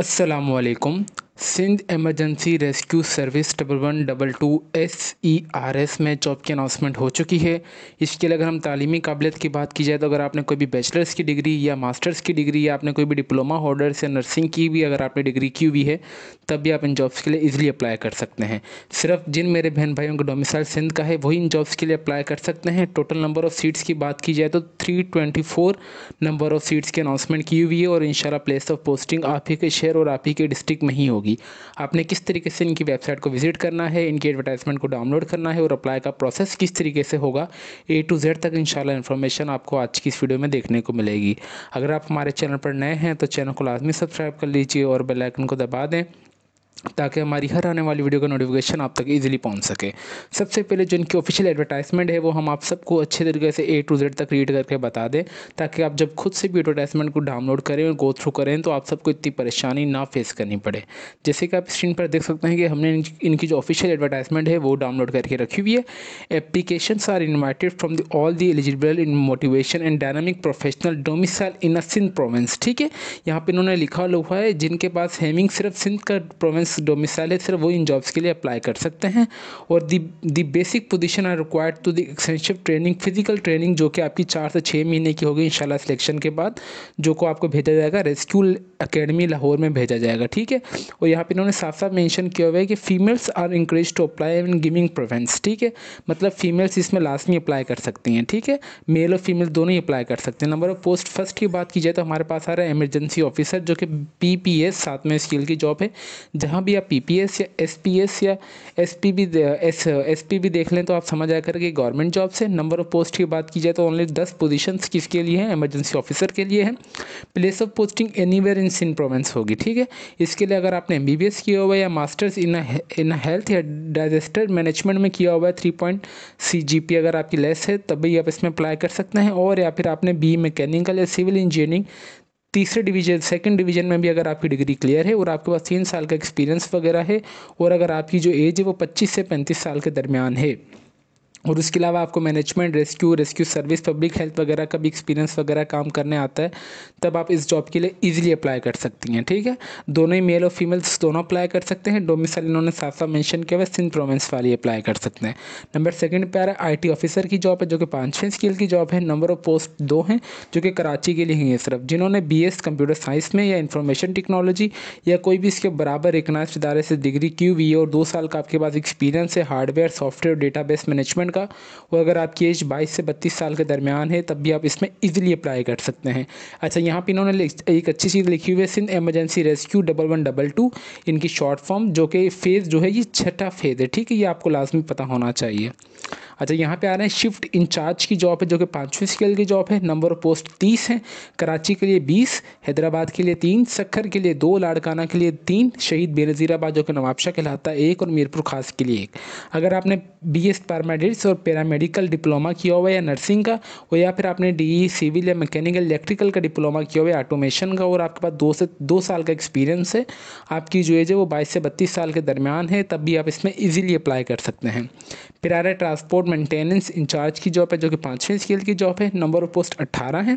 असलकम Sindh emergency rescue service double one double two S E R S में job की announcement हो चुकी है इसके लिए अगर हम तालीमी काबिलियत की बात की जाए तो अगर आपने कोई भी बैचलर्स की डिग्री या मास्टर्स की डिग्री या आपने कोई भी डिप्लोमा होल्डर्स या नर्सिंग की भी अगर आपने डिग्री की हुई है तब भी आप इन जॉब्स के लिए ईजिली अप्लाई कर सकते हैं सिर्फ जिन मेरे बहन भाइयों का डोमिसाइल सिंध का है वही इन जॉब्स के लिए अप्लाई कर सकते हैं टोटल नंबर ऑफ़ सीट्स की बात की जाए तो three twenty four number of seats की अनाउंसमेंट की हुई है और इन प्लेस ऑफ पोस्टिंग आप ही के शहर और आप ही के डिस्ट्रिक्ट में ही होगी होगी आपने किस तरीके से इनकी वेबसाइट को विजिट करना है इनकी एडवर्टाइजमेंट को डाउनलोड करना है और अप्लाई का प्रोसेस किस तरीके से होगा ए टू जेड तक इंशाल्लाह इन्फॉर्मेशन आपको आज की इस वीडियो में देखने को मिलेगी अगर आप हमारे चैनल पर नए हैं तो चैनल को लाजमी सब्सक्राइब कर लीजिए और बेलाइकन को दबा दें ताकि हमारी हर आने वाली वीडियो का नोटिफिकेशन आप तक इजीली पहुंच सके सबसे पहले जो इनकी ऑफिशियल एडवर्टाइजमेंट है वो हम आप सबको अच्छे तरीके से ए टू जेड तक रीड करके बता दें ताकि आप जब खुद से भी एडवर्टाइजमेंट को डाउनलोड करें और गो थ्रू करें तो आप सबको इतनी परेशानी ना फेस करनी पड़े जैसे कि आप स्क्रीन पर देख सकते हैं कि हमने इनकी जो ऑफिशियल एडवर्टाइजमेंट है वो डाउनलोड करके रखी हुई है application are invited from the all the eligible in motivation and dynamic professional domicile in Sindh province ठीक है यहाँ पर इन्होंने लिखा हुआ है जिनके पास हेमिंग सिर्फ सिंध का प्रोवेंस डोमिसाइल है सिर्फ वो इन जॉब्स के लिए अप्लाई कर सकते हैं और the the basic position are required to the extensive training physical training जो कि आपकी चार से छः महीने की होगी इंशाल्लाह सिलेक्शन के बाद जो को आपको भेजा जाएगा रेस्क्यू अकेडमी लाहौर में भेजा जाएगा ठीक है और यहाँ पर इन्होंने साफ साफ मैंशन किया हुआ है कि females are encourage to apply in giving province ठीक है मतलब फीमेल्स इसमें लास्ट में अप्लाई कर सकती हैं ठीक है मेल और फीमेल दोनों ही अप्लाई कर सकते हैं नंबर ऑफ पोस्ट फर्स्ट की बात की जाए तो हमारे पास आ रहा है एमरजेंसी ऑफिसर जो कि बी पी एस सातवें स्किल की जॉब है जहाँ जहाँ भी आप पीपीएस या एसपीएस या पी भी एस पी भी देख लें तो आप समझ आ करके गवर्नमेंट जॉब से नंबर ऑफ पोस्ट की बात की जाए तो ओनली दस पोजिशन किसके लिए हैं एमरजेंसी ऑफिसर के लिए है place of posting where in Sindh province होगी ठीक है इसके लिए अगर आपने एम किया हुआ है या masters in in health or digested management में किया हुआ है three point C G P अगर आपकी लेस है तभी आप इसमें अप्लाई कर सकते हैं और या फिर आपने बी मैकेनिकल या सिविल इंजीनियरिंग तीसरे डिवीजन सेकंड डिवीजन में भी अगर आपकी डिग्री क्लियर है और आपके पास तीन साल का एक्सपीरियंस वगैरह है और अगर आपकी जो एज है वो पच्चीस से पैंतीस साल के दरमियान है और उसके अलावा आपको management rescue rescue service public health वगैरह का भी एक्सपीरियंस वगैरह काम करने आता है तब आप इस जॉब के लिए इजीली अप्लाई कर सकती हैं ठीक है दोनों ही मेल और फीमेल्स दोनों अप्लाई कर सकते हैं डोमिसाइल इन्होंने साफ साफ मैंशन किया हुआ सिंध प्रोविंस वाली अप्लाई कर सकते हैं नंबर सेकेंड पे आ है आई ऑफिसर की जॉब है जो कि पाँचवें स्किल की जॉब है नंबर ऑफ पोस्ट दो हैं जो कि कराची के लिए ही है सिर्फ जिन्होंने बी कंप्यूटर साइंस में या इंफॉर्मेशन टेक्नोलॉजी या कोई भी इसके बराबर रिकनाइज इदारे से डिग्री की हुई है और दो साल का आपके पास एक्सपीरियंस है hardware software data management student का वो अगर आपकी एज 22 से 32 साल के दरमियान है तब भी आप इसमें इजीली अप्लाई कर सकते हैं अच्छा यहाँ पे इन्होंने एक अच्छी चीज़ लिखी हुई है Sindh emergency rescue double one double two इनकी शॉर्ट फॉर्म जो कि फेज़ जो है ये छठा फेज़ है ठीक है ये आपको लाजमी पता होना चाहिए अच्छा यहाँ पे आ रहे हैं शिफ्ट इंचार्ज की जॉब है जो कि पाँचवें स्केल की जॉब है नंबर ऑफ पोस्ट तीस है कराची के लिए बीस हैदराबाद के लिए तीन सखर के लिए दो लाड़काना के लिए तीन शहीद बेनज़ीराबाद जो कि नवाबशाह कहलाता है एक और मीरपुर खास के लिए एक अगर आपने बी एस पैरामेडिक्स और पैरामेडिकल डिप्लोमा किया हुआ है या नर्सिंग का और या फिर आपने डी ई सिविल या मैकेनिकल इलेक्ट्रिकल का डिप्लोमा किया हुआ है ऑटोमेशन का और आपके पास दो से दो साल का एक्सपीरियंस है आपकी जो एज है वो बाईस से बत्तीस साल के दरमियान है तब भी आप इसमें ईजिली अप्लाई कर सकते हैं फिर आ रहा ट्रांसपोर्ट मेंटेनेंस इंचार्ज की जॉब है जो कि पाँचवें स्केल की जॉब है नंबर ऑफ पोस्ट अट्ठारह है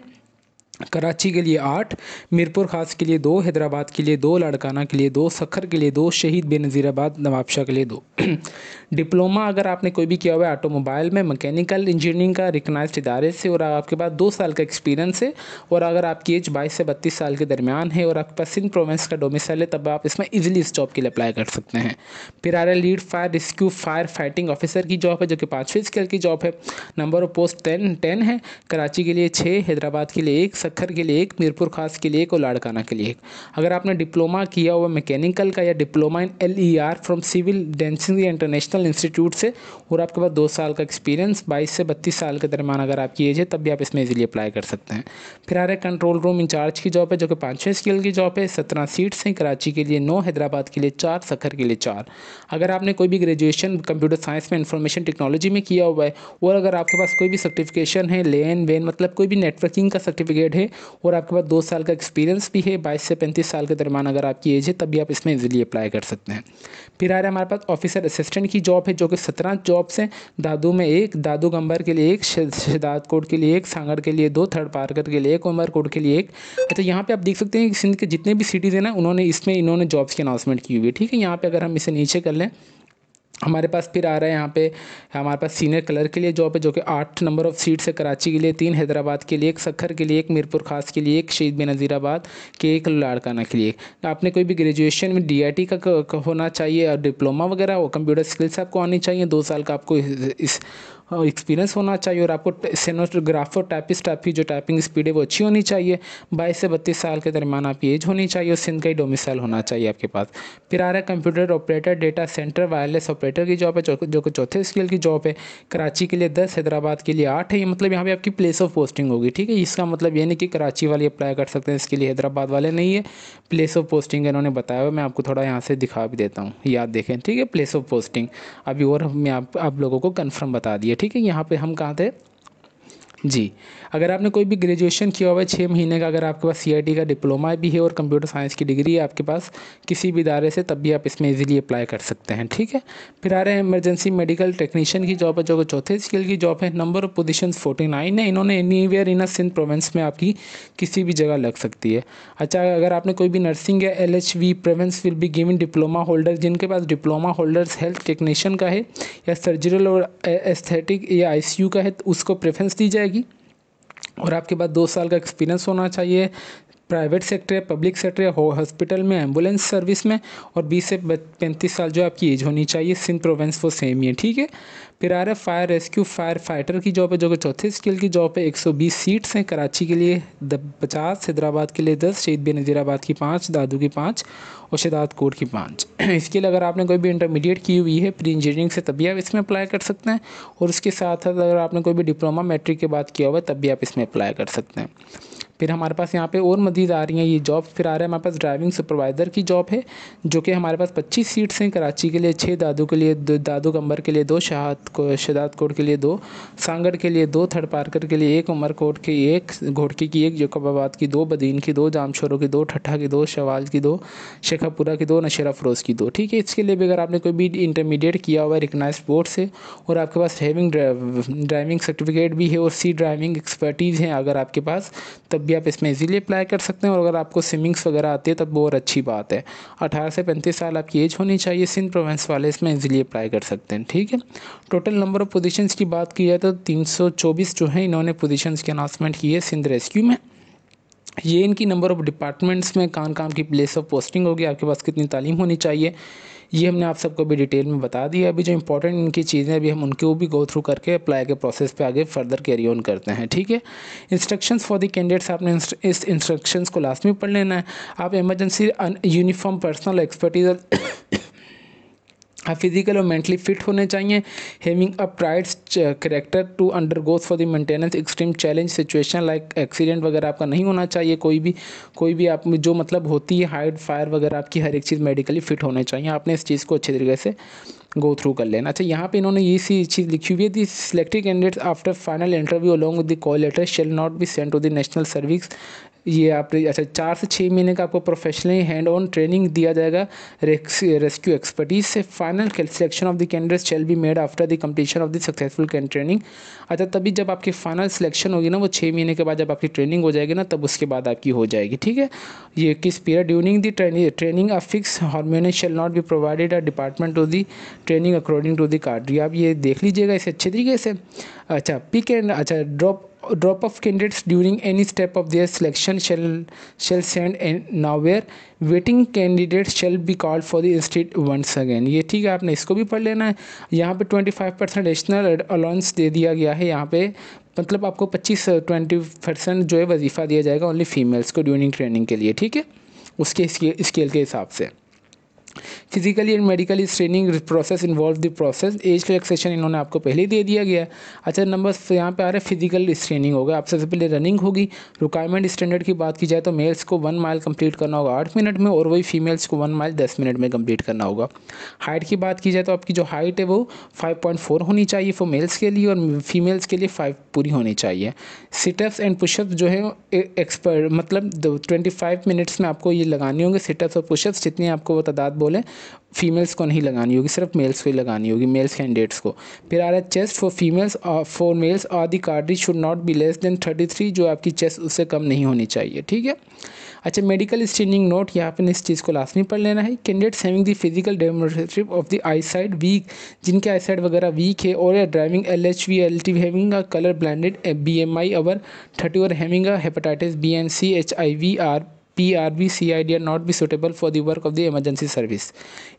कराची के लिए आठ मीरपुर खास के लिए दो हैदराबाद के लिए दो लड़काना के लिए दो सखर के लिए दो शहीद बेनज़ीराबाद नवाबशाह के लिए दो डिप्लोमा अगर आपने कोई भी किया हुआ है ऑटोमोबाइल में मैकेनिकल इंजीनियरिंग का रिकनाइज इदारे से और आपके पास दो साल का एक्सपीरियंस है और अगर आपकी एज बाईस से बत्तीस साल के दरमियान है और आपके पास सिंध प्रोवेंस का डोमिसाइल है तब आप इसमें ईजिली इस जॉब के लिए अप्लाई कर सकते हैं फिर आ रहा है lead fire rescue fire fighting officer की जॉब है जो कि पाँचवें स्केल की जॉब है number of post ten ten है कराची के लिए छः हैदराबाद के लिए एक सखर के लिए एक मीरपुर खास के लिए एक और लाड़काना के लिए एक अगर आपने डिप्लोमा किया हुआ मैकेनिकल का या diploma in L E R from civil डेंसिंग इंटरनेशनल इंस्टीट्यूट से और आपके पास दो साल का एक्सपीरियंस बाईस से बत्तीस साल के दरमियान अगर आपकी एज है तब भी आप इसमें ईजिली अप्लाई कर सकते हैं फिर आ रहे कंट्रोल रूम इंचार्ज की जॉब है जो कि पाँचवें स्केल की जॉब है सत्रह सीट्स हैं कराची के लिए नौ हैदराबाद के लिए चार सखर के लिए चार अगर आपने कोई भी ग्रेजुएशन कंप्यूटर साइंस में इंफॉर्मेशन टेक्नोलॉजी में किया हुआ है और अगर आपके पास कोई भी सर्टिफिकेशन है लेन वेन मतलब कोई भी नेटवर्किंग का सर्टिफिकेट ग्रेड है और आपके पास दो साल का एक्सपीरियंस भी है बाईस से पैंतीस साल के दरमान अगर आपकी एज है तब भी आप इसमें इजीली अप्लाई कर सकते हैं फिर आ रहा है हमारे पास ऑफिसर असिस्टेंट की जॉब है जो कि सत्रह जॉब्स हैं दादू में एक दादू गंबर के लिए एक शदात कोट के लिए एक सांगड़ के लिए दो थर्ड पार्कर के लिए एक उमर कोट के लिए एक अच्छा यहाँ पे आप देख सकते हैं कि सिंध के जितने भी सिटीज़ हैं ना उन्होंने इसमें इन्होंने जॉब्स की अनाउंसमेंट की हुई है ठीक है यहाँ पे अगर हम इसे नीचे कर लें हमारे पास फिर आ रहा है यहाँ पे हमारे पास सीनियर कलर के लिए जॉब है जो कि आठ नंबर ऑफ सीट्स है कराची के लिए तीन हैदराबाद के लिए एक सखर के लिए एक मीरपुर खास के लिए एक शहीद बे नज़ीराबाद के एक लाड़काना के लिए आपने कोई भी ग्रेजुएशन में डीआईटी का, का होना चाहिए और डिप्लोमा वगैरह हो कंप्यूटर स्किल्स आपको आनी चाहिए दो साल का आपको इस, इस एक्सपीरियंस हाँ, होना चाहिए और आपको सेनोग्राफर टाइपिस्ट आपकी जो टाइपिंग स्पीड है वो अच्छी होनी चाहिए बाईस से बत्तीस साल के दरमियान आपकी एज होनी चाहिए और सिंध का ही डोमिसाइल होना चाहिए आपके पास फिर आ रहा है computer operator data centre wireless operator की जॉब है जो कि चौथे स्केल की जॉब है कराची के लिए दस हैदराबाद के लिए आठ है ये मतलब यहाँ पर आपकी प्लेस ऑफ पोस्टिंग होगी ठीक है इसका मतलब ये नहीं कि कराची वाले अप्लाई कर सकते हैं इसके लिए हैदराबाद वाले नहीं है प्लेस ऑफ पोस्टिंग इन्होंने बताया हुआ मैं आपको थोड़ा यहाँ से दिखा भी देता हूँ याद देखें ठीक है प्लेस ऑफ पोस्टिंग अभी और मैं आप, आप लोगों को कन्फर्म बता दिए ठीक है यहाँ पे हम कहाँ थे जी अगर आपने कोई भी ग्रेजुएशन किया हुआ है छः महीने का अगर आपके पास सी का डिप्लोमा भी है और कंप्यूटर साइंस की डिग्री है आपके पास किसी भी इदारे से तब भी आप इसमें ईजिली अप्लाई कर सकते हैं ठीक है फिर आ रहे हैं इमरजेंसी मेडिकल टेक्नीशियन की जॉब है जो चौथे स्किल की जॉब है number of position forty nine है इन्होंने anywhere in Sindh province में आपकी किसी भी जगह लग सकती है अच्छा अगर आपने कोई भी नर्सिंग या L H V province will be given diploma holder जिनके पास डिप्लोमा होल्डर्स हेल्थ टेक्नीशियन का है या सर्जिकल और एस्थेटिक या आई सी यू का है तो उसको प्रेफरेंस दी जाएगी जाएगी और आपके पास दो साल का एक्सपीरियंस होना चाहिए प्राइवेट सेक्टर या पब्लिक सेक्टर या हॉस्पिटल में एम्बुलेंस सर्विस में और बीस से पैंतीस साल जो आपकी एज होनी चाहिए सिंध प्रोवेंस वो सेम ही है ठीक है फिर आ रहा है फायर रेस्क्यू फायर फाइटर की जॉब है जो कि चौथे स्किल की जॉब है एक सौ बीस सीट्स हैं कराची के लिए पचास हैदराबाद के लिए दस शहीद बे नज़ीराबाद की पाँच दादू की पाँच और शदात कोट की पाँच इसके लिए अगर आपने कोई भी इंटरमीडिएट की हुई है प्री इंजीनियरिंग से तभी आप इसमें अप्लाई कर सकते हैं और उसके साथ साथ अगर आपने कोई भी डिप्लोमा मैट्रिक के बाद किया हुआ है तब भी आप इसमें अप्लाई कर सकते हैं फिर हमारे पास यहाँ पे और मजीद आ रही हैं ये जॉब फिर आ रहा है हमारे पास ड्राइविंग सुपरवाइज़र की जॉब है जो कि हमारे पास पच्चीस सीट्स हैं कराची के लिए छः दादू के लिए दादू गंबर के लिए दो शहाद को शहदाद कोट के लिए दो सांगड़ के लिए दो थर्ड पार्कर के लिए एक उमर कोट की एक घोड़की की एक जकबाबाद की दो बदीन की दो जामशोरों की दो ठट्ठा की दो शवाल की दो शेखापुरा की दो नशेरा फरोज़ की दो ठीक है इसके लिए भी अगर आपने कोई भी इंटरमीडिएट किया हुआ है रिकनाइज बोर्ड से और आपके पास ड्राइविंग ड्राइविंग सर्टिफिकेट भी है और सी ड्राइविंग एक्सपर्टीज़ हैं अगर आपके पास तब भी आप इसमें इजीली अप्लाई कर सकते हैं और अगर आपको स्विमिंग्स वगैरह आती है तब वो और अच्छी बात है 18 से पैंतीस साल आपकी एज होनी चाहिए सिंध प्रोवेंस वाले इसमें इजीली अप्लाई कर सकते हैं ठीक है टोटल नंबर ऑफ पोजिशन की बात की जाए तो तीन जो है इन्होंने पोजिशन की अनाउंसमेंट की है सिंध रेस्क्यू में ये इनकी नंबर ऑफ डिपार्टमेंट्स में कान काम की प्लेस ऑफ पोस्टिंग होगी आपके पास कितनी तालीम होनी चाहिए ये हमने आप सबको भी डिटेल में बता दिया अभी जो इंपॉर्टेंट इनकी चीज़ें अभी हम उनके वो भी गो थ्रू करके अप्लाई के प्रोसेस पे आगे फर्दर कैरी ऑन करते हैं ठीक है इंस्ट्रक्शंस फॉर द कैंडिडेट्स आपने इस इंस्ट्रक्शंस को लास्ट में पढ़ लेना है आप इमरजेंसी यूनिफॉर्म पर्सनल एक्सपर्टीज आप फिजिकल और मेंटली फिट होने चाहिए having a pride character to undergoes for the maintenance extreme challenge situation like accident वगैरह आपका नहीं होना चाहिए कोई भी कोई भी आप जो मतलब होती है हाइट फायर वगैरह आपकी हर एक चीज़ मेडिकली फिट होने चाहिए आपने इस चीज़ को अच्छे तरीके से गो थ्रू कर लेना अच्छा यहाँ पे इन्होंने ये सी चीज़ लिखी हुई है the selected candidates after final interview along with the call letter shall not be send to the national service ये आप अच्छा चार से छः महीने का आपको प्रोफेशनली हैंड ऑन ट्रेनिंग दिया जाएगा रेस्क्यू एक्सपर्टीज से final selection of the candidate shall be made after the completion of the successful कैंड ट्रेनिंग अच्छा तभी जब आपकी फाइनल सिलेक्शन होगी ना वो छः महीने के बाद जब आपकी ट्रेनिंग हो जाएगी ना तब उसके बाद आपकी हो जाएगी ठीक है ये किस period during the training training of fix harmonium shall not be provided a department to the training according to the card आप ये देख लीजिएगा इसे अच्छे तरीके से अच्छा पिक एंड अच्छा drop drop of candidates during any step of their selection shall shall send and now where waiting candidate shall be called for the state once again ये ठीक है आपने इसको भी पढ़ लेना है यहाँ पे 25 परसेंट एडिशनल अलाउंस दे दिया गया है यहाँ पे मतलब आपको 25 ट्वेंटी परसेंट जो है वजीफ़ा दिया जाएगा ओनली फीमेल्स को ड्यूरिंग ट्रेनिंग के लिए ठीक है उसके स्केल के हिसाब से physically and medically training process involve the process age relaxation इन्होंने आपको पहले दे दिया गया है अच्छा नंबर यहाँ पे आ रहा है फिजिकल स्ट्रेनिंग होगा आप सबसे पहले रनिंग होगी रिक्वायरमेंट स्टैंडर्ड की बात की जाए तो मेल्स को वन माइल कंप्लीट करना होगा आठ मिनट में और वही फीमेल्स को वन माइल दस मिनट में कंप्लीट करना होगा हाइट की बात की जाए तो आपकी जो हाइट है वो फाइव होनी चाहिए फॉर मेल्स के लिए और फीमेल्स के लिए फाइव पूरी होनी चाहिए सिटअप्स एंड पुशअप जो है एक्सपर्ट मतलब ट्वेंटी फाइव मिनट्स में आपको ये लगानी होंगे सिटअप्स और पुशअप्स जितनी आपको वो तादाद बोल पोल है फीमेल्स को नहीं लगानी होगी सिर्फ मेल्स को ही लगानी होगी मेल्स कैंडिडेट्स को फिर आ रहा है चेस्ट फॉर फीमेल्स और फॉर मेल्स और दी कार्डरी should not be less than thirty three जो आपकी चेस्ट उससे कम नहीं होनी चाहिए ठीक है अच्छा मेडिकल स्टेनिंग नोट यहाँ पर इस चीज़ को लास्ट में पढ़ लेना है candidates having the physical demonstrative of the eye sight weak जिनके आई साइड वगैरह वीक है और या driving L H V L T having a colour blinded B M I over thirty और having a hepatitis B and C H I V R P C I D are not be suitable for the work of the emergency service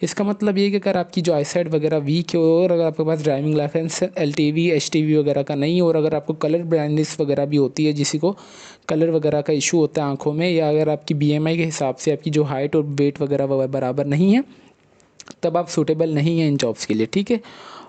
इसका मतलब ये कि अगर आपकी जो eyesight वगैरह weak है और अगर आपके पास driving licence L T V H T V वगैरह का नहीं है और अगर आपको कलर ब्राइंडनेस वगैरह भी होती है जिसको को कलर वगैरह का इशू होता है आँखों में या अगर आपकी बी एम आई के हिसाब से आपकी जो हाइट और वेट वगैरह बराबर नहीं है तब आप सूटेबल नहीं हैं इन जॉब्स के लिए ठीक है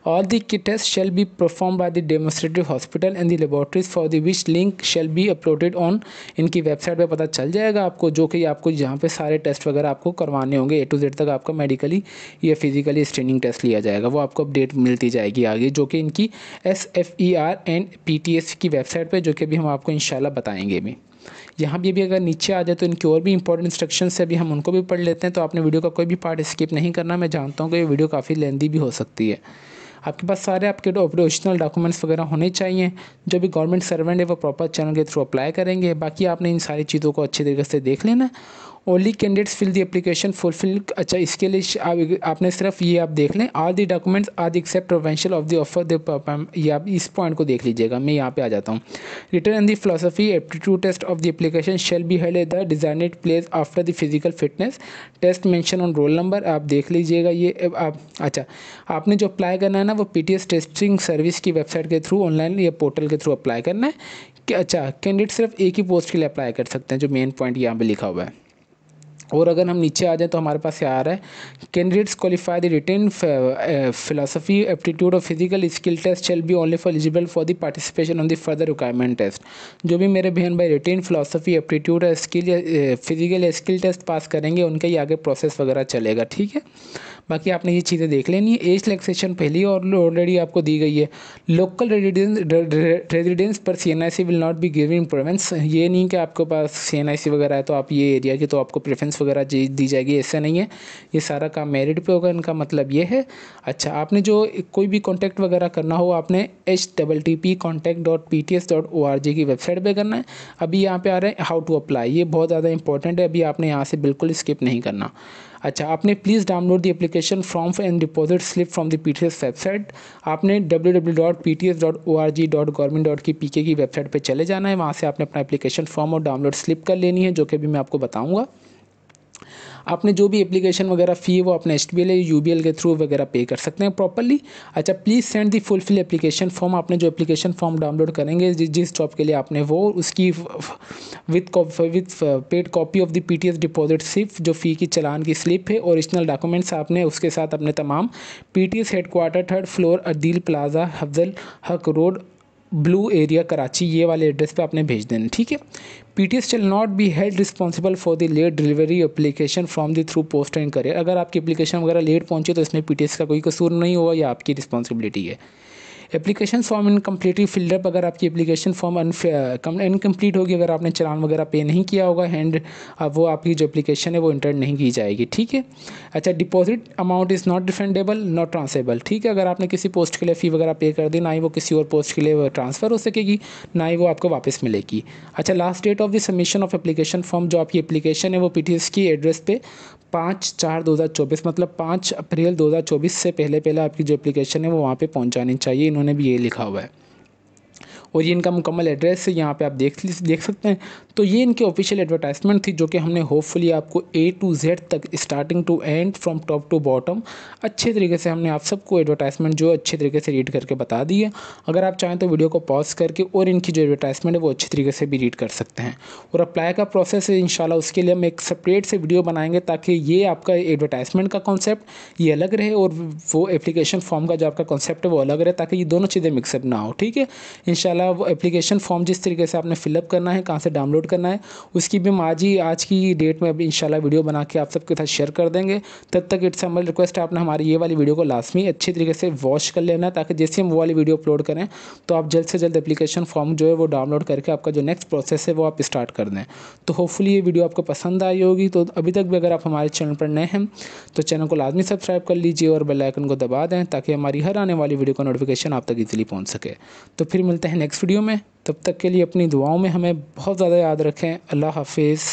All the kit tests shall be performed by the demonstrative hospital and the laboratories for the which link shall be uploaded on इनकी वेबसाइट पे पता चल जाएगा आपको जो कि आपको यहाँ पे सारे टेस्ट वगैरह आपको करवाने होंगे ए टू जेड तक आपका मेडिकली या फिजिकली स्क्रीनिंग टेस्ट लिया जाएगा वो आपको अपडेट मिलती जाएगी आगे जो कि इनकी S F E R and P T S की वेबसाइट पर जो कि अभी हम आपको इन शाला बताएँगे भी यहाँ भी अभी अगर नीचे आ जाए तो इनकी और भी इंपॉर्टेंट इंस्ट्रक्शन से अभी हम उनको भी पढ़ लेते हैं तो आपने वीडियो का कोई भी पार्ट स्किप नहीं करना मैं जानता हूँ कि ये वीडियो काफ़ी लेंदी भी हो सकती है आपके पास सारे आपके ऑपरेशनल डॉक्यूमेंट्स वगैरह होने चाहिए जो भी गवर्नमेंट सर्वेंट है वो प्रॉपर चैनल के थ्रू अप्लाई करेंगे बाकी आपने इन सारी चीज़ों को अच्छे तरीके से देख लेना only candidates fill the application fulfil अच्छा इसके लिए आप, आपने सिर्फ ये आप देख लें are the documents are the accept provincial of the offer the ये आप इस पॉइंट को देख लीजिएगा मैं यहाँ पे आ जाता हूँ written and the philosophy aptitude test of the application shall be held the designed place after the physical fitness test mention on roll number आप देख लीजिएगा ये आप अच्छा आपने जो अप्लाई करना है ना वो पी टेस्टिंग सर्विस की वेबसाइट के थ्रू ऑनलाइन या पोर्टल के थ्रू अप्लाई करना है कि अच्छा कैंडिडेट सिर्फ एक ही पोस्ट के लिए अप्लाई कर सकते हैं जो मेन पॉइंट यहाँ पे लिखा हुआ है और अगर हम नीचे आ जाए तो हमारे पास ये आ रहा है candidates qualify the written philosophy aptitude और physical skill test shall be only for eligible for the participation on the further requirement test जो भी मेरे बहन भाई रिटेन फिलोसफी एप्टीट्यूड और skill physical skill test pass करेंगे उनका ही आगे प्रोसेस वगैरह चलेगा ठीक है बाकी आपने ये चीज़ें देख लेनी है एज रिलैक्सेशन पहली और ऑलरेडी आपको दी गई है लोकल रेजिडेंस रेजिडेंस पर we will not be giving preference ये नहीं कि आपके पास सी वगैरह है तो आप ये एरिया की तो आपको प्रेफरेंस वगैरह दी जाएगी ऐसा नहीं है ये सारा काम मेरिट पर होगा इनका मतलब ये है अच्छा आपने जो कोई भी कॉन्टैक्ट वगैरह करना हो आपने H double T P contact dot P T S dot O R G की वेबसाइट पर करना है अभी यहाँ पे आ रहे हैं हाउ टू अप्लाई ये बहुत ज़्यादा इंपॉर्टेंट है अभी आपने यहाँ से बिल्कुल स्किप नहीं करना अच्छा आपने please download the application form and deposit slip from the P website आपने W W dot P T S O R G dot की पी के की वेबसाइट पर चले जाना है वहाँ से आपने अपना एप्लीकेशन फॉर्म और डाउनलोड स्लिप कर लेनी है जो कि अभी मैं आपको बताऊँगा आपने जो भी एप्लीकेशन वगैरह फ़ी है वो अपने एच या यू के थ्रू वगैरह पे कर सकते हैं प्रॉपरली अच्छा please send the fulfil application form आपने जो एप्लीकेशन फॉर्म डाउनलोड करेंगे जिस जिस जॉब के लिए आपने वो उसकी with with paid copy of the P T S deposit slip जो फ़ी की चलान की स्लिप है ओरिजिनल डॉक्यूमेंट्स आपने उसके साथ अपने तमाम P T S headquarter third floor Adeel plaza Hafzal Haq road blue area Karachi ये वाले एड्रेस पे आपने भेज देना ठीक है P T S shall not be held responsible for the late delivery application from the through post and courier अगर आपकी एप्लीकेशन वगैरह लेट पहुँचे तो इसमें पी टी एस का कोई कसूर नहीं हुआ या आपकी रिस्पॉन्सिबिलिटी है एप्लीकेशन फॉर्म इनकम्प्लीटली फिल्डअप अगर आपकी एप्लीकेशन फॉर्म इनकम्प्लीट होगी अगर आपने चलान वगैरह पे नहीं किया होगा हैंड uh, वो आपकी जो एप्लीकेशन है वो इंटर नहीं की जाएगी ठीक है अच्छा deposit amount is not defendable not transferable ठीक है अगर आपने किसी पोस्ट के लिए फ़ी वगैरह पे कर दी ना ही वो किसी और पोस्ट के लिए ट्रांसफ़र uh, हो सकेगी ना ही वो आपको वापस मिलेगी अच्छा last date of the submission of application form जो आपकी एप्लीकेशन है वो पी की एड्रेस पे पाँच चार दो हज़ार चौबीस मतलब पाँच अप्रैल दो हज़ार चौबीस से पहले पहले आपकी जो एप्लीकेशन है वो वहाँ पर पहुँचानी चाहिए इन्होंने उन्होंने भी ये लिखा हुआ है और ये इनका मुकम्मल एड्रेस यहाँ पे आप देख देख सकते हैं तो ये इनकी ऑफिशियल एडवर्टाइजमेंट थी जो कि हमने होपफुली आपको ए टू जेड तक starting to end from top to bottom अच्छे तरीके से हमने आप सबको एडवर्टाइजमेंट जो अच्छे तरीके से रीड करके बता दी है अगर आप चाहें तो वीडियो को पॉज करके और इनकी जो एडवर्टाइजमेंट है वो अच्छे तरीके से भी रीड कर सकते हैं और अप्लाई का प्रोसेस है इनशाला उसके लिए हम एक सेपरेट से वीडियो बनाएंगे ताकि ये आपका एडवर्टाइजमेंट का कॉन्सेप्ट ये अलग रहे और वो एप्लीकेशन फॉर्म का जो आपका कॉन्सेप्ट है वो अलग रहे ताकि ये दोनों चीज़ें मिक्सअप ना हो ठीक है इन वो एप्लीकेशन फॉर्म जिस तरीके से आपने फिलअप करना है कहाँ से डाउनलोड अपलोड करना है उसकी भी हम आज ही आज की डेट में अभी इंशाल्लाह वीडियो बना के आप सबके साथ शेयर कर देंगे तब तक इट्स हमारी रिक्वेस्ट है आपने हमारी ये वाली वीडियो को लास्टमी अच्छे तरीके से वॉच कर लेना ताकि जैसे हम वो वाली वीडियो अपलोड करें तो आप जल्द से जल्द एप्लीकेशन फॉर्म जो है वो डाउनलोड करके आपका जो नेक्स्ट प्रोसेस है वो आप स्टार्ट कर दें तो होपफुल ये वीडियो आपको पसंद आई होगी तो अभी तक भी अगर आप हमारे चैनल पर नए हैं तो चैनल को लाजमी सब्सक्राइब कर लीजिए और बेलाइकन को दबा दें ताकि हमारी हर आने वाली वीडियो का नोटिफिकेशन आप तक इजीली पहुँच सके तो फिर मिलते हैं नेक्स्ट वीडियो में तब तक के लिए अपनी दुआओं में हमें बहुत ज़्यादा याद रखें अल्लाह हाफ़िज़